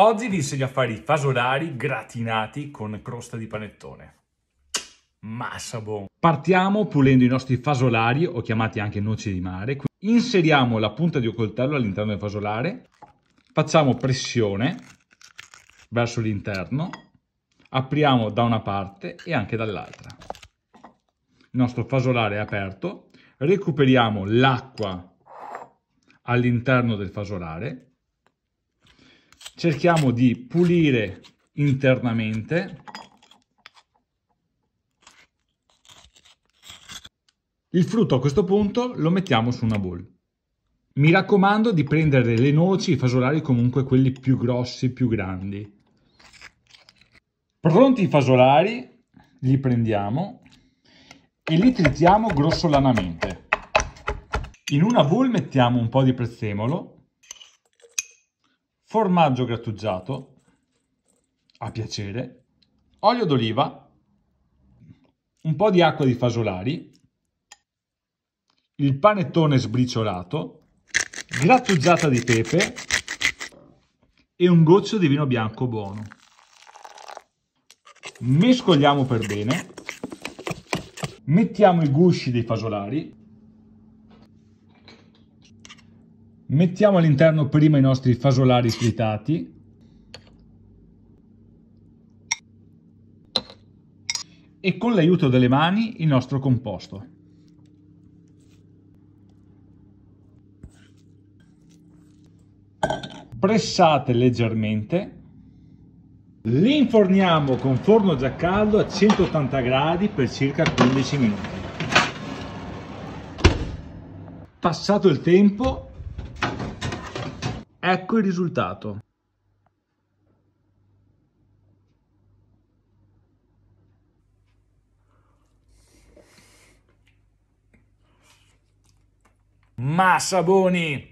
Oggi disse gli affari fasolari gratinati con crosta di panettone. Massa buon! Partiamo pulendo i nostri fasolari, o chiamati anche noci di mare. Inseriamo la punta di un coltello all'interno del fasolare, facciamo pressione verso l'interno, apriamo da una parte e anche dall'altra. Il nostro fasolare è aperto, recuperiamo l'acqua all'interno del fasolare cerchiamo di pulire internamente il frutto a questo punto lo mettiamo su una bowl mi raccomando di prendere le noci i fasolari comunque quelli più grossi più grandi pronti i fasolari li prendiamo e li tritiamo grossolanamente in una bowl mettiamo un po' di prezzemolo formaggio grattugiato a piacere, olio d'oliva, un po' di acqua di fasolari, il panettone sbriciolato, grattugiata di pepe e un goccio di vino bianco buono. Mescoliamo per bene, mettiamo i gusci dei fasolari Mettiamo all'interno prima i nostri fasolari slittati. E con l'aiuto delle mani il nostro composto. pressate leggermente, li inforniamo con forno già caldo a 180 gradi per circa 15 minuti. Passato il tempo Ecco il risultato. Ma Saboni!